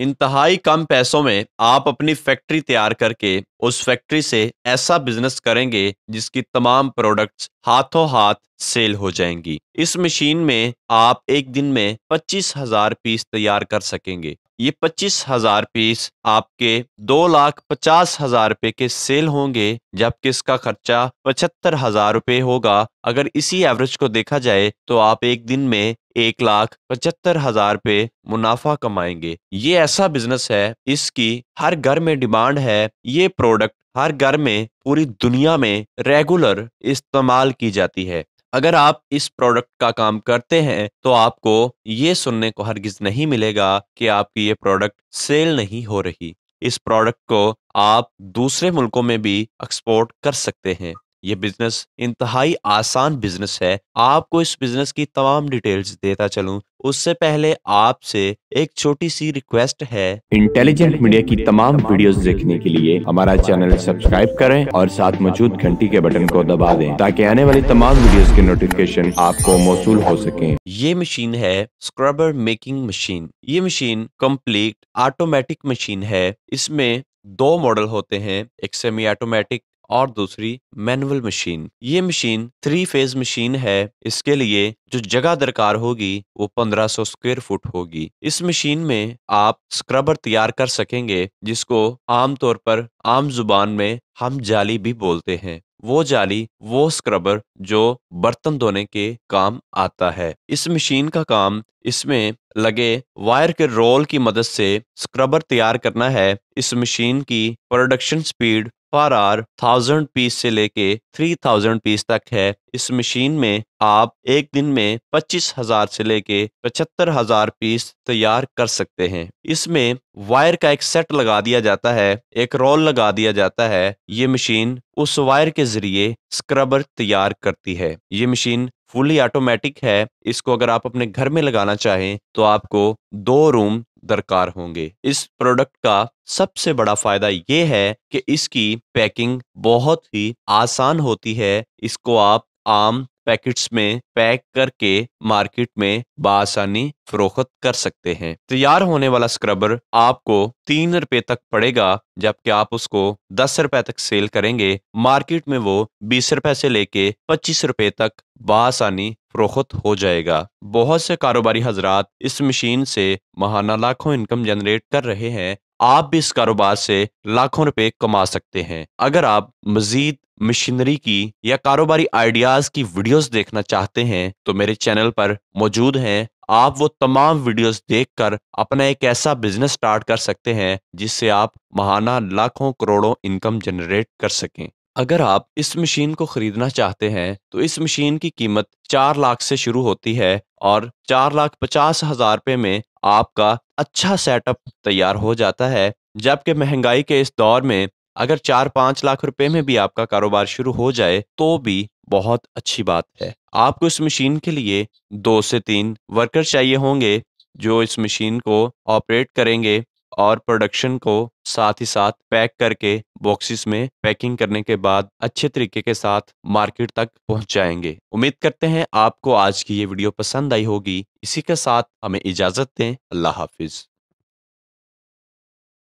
इंतहाई कम पैसों में आप अपनी फैक्ट्री तैयार करके उस फैक्ट्री से ऐसा बिजनेस करेंगे जिसकी तमाम प्रोडक्ट्स हाथों हाथ सेल हो जाएंगी इस मशीन में आप एक दिन में पच्चीस हजार पीस तैयार कर सकेंगे ये पच्चीस हजार पीस आपके दो लाख पचास हजार रुपए के सेल होंगे जबकि इसका खर्चा पचहत्तर हजार रुपए होगा अगर इसी एवरेज को देखा जाए तो आप एक दिन में एक लाख पचहत्तर हजार रुपए मुनाफा कमाएंगे ये ऐसा बिजनेस है इसकी हर घर में डिमांड है ये प्रोडक्ट प्रोडक्ट हर घर में पूरी दुनिया में रेगुलर इस्तेमाल की जाती है अगर आप इस प्रोडक्ट का काम करते हैं तो आपको ये सुनने को हरगिज नहीं मिलेगा कि आपकी ये प्रोडक्ट सेल नहीं हो रही इस प्रोडक्ट को आप दूसरे मुल्कों में भी एक्सपोर्ट कर सकते हैं ये बिजनेस इंतहाई आसान बिजनेस है आपको इस बिजनेस की तमाम डिटेल्स देता चलूं उससे पहले आपसे एक छोटी सी रिक्वेस्ट है इंटेलिजेंट मीडिया की तमाम वीडियोस देखने के लिए हमारा चैनल सब्सक्राइब करें और साथ मौजूद घंटी के बटन को दबा दें ताकि आने वाली तमाम वीडियोस के नोटिफिकेशन आपको मौसू हो सके ये मशीन है स्क्रबर मेकिंग मशीन ये मशीन कम्प्लीट ऑटोमेटिक मशीन है इसमें दो मॉडल होते हैं एक सेमी ऑटोमेटिक और दूसरी मैनुअल मशीन ये मशीन थ्री फेज मशीन है इसके लिए जो जगह दरकार होगी वो 1500 स्क्वायर फुट होगी इस मशीन में आप स्क्रबर तैयार कर सकेंगे जिसको आमतौर पर आम जुबान में हम जाली भी बोलते हैं वो जाली वो स्क्रबर जो बर्तन धोने के काम आता है इस मशीन का काम इसमें लगे वायर के रोल की मदद से स्क्रबर तैयार करना है इस मशीन की प्रोडक्शन स्पीड पर आर थाउजेंड पीस से लेके थ्री थाउजेंड पीस तक है इस मशीन में आप एक दिन में पच्चीस हजार से लेके पचहत्तर हजार पीस तैयार कर सकते हैं इसमें वायर का एक सेट लगा दिया जाता है एक रोल लगा दिया जाता है ये मशीन उस वायर के जरिए स्क्रबर तैयार करती है ये मशीन फुली ऑटोमेटिक है इसको अगर आप अपने घर में लगाना चाहें तो आपको दो रूम दरकार होंगे इस प्रोडक्ट का सबसे बड़ा फायदा ये है कि इसकी पैकिंग बहुत ही आसान होती है इसको आप आम पैकेट्स में पैक करके मार्केट में बासानी फरोख्त कर सकते हैं तैयार होने वाला स्क्रबर आपको तीन रुपए तक पड़ेगा जबकि आप उसको दस रुपए तक सेल करेंगे मार्केट में वो बीस रुपए से लेके पच्चीस रुपए तक बासानी फरोख्त हो जाएगा बहुत से कारोबारी हजरात इस मशीन से महाना लाखों इनकम जनरेट कर रहे हैं आप भी इस कारोबार से लाखों रुपए कमा सकते हैं अगर आप मजीद मशीनरी की या कारोबारी आइडियाज की वीडियोस देखना चाहते हैं तो मेरे चैनल पर मौजूद हैं आप वो तमाम वीडियोस देखकर अपना एक ऐसा बिजनेस स्टार्ट कर सकते हैं जिससे आप महाना लाखों करोड़ों इनकम जनरेट कर सकें अगर आप इस मशीन को खरीदना चाहते हैं तो इस मशीन की कीमत चार लाख से शुरू होती है और चार लाख पचास हजार रुपये में आपका अच्छा सेटअप तैयार हो जाता है जबकि महंगाई के इस दौर में अगर चार पांच लाख रुपए में भी आपका कारोबार शुरू हो जाए तो भी बहुत अच्छी बात है आपको इस मशीन के लिए दो से तीन वर्कर चाहिए होंगे जो इस मशीन को ऑपरेट करेंगे और प्रोडक्शन को साथ ही साथ पैक करके बॉक्सेस में पैकिंग करने के बाद अच्छे तरीके के साथ मार्केट तक पहुंच जाएंगे उम्मीद करते हैं आपको आज की ये वीडियो पसंद आई होगी इसी के साथ हमें इजाज़त दें अल्लाह हाफिज़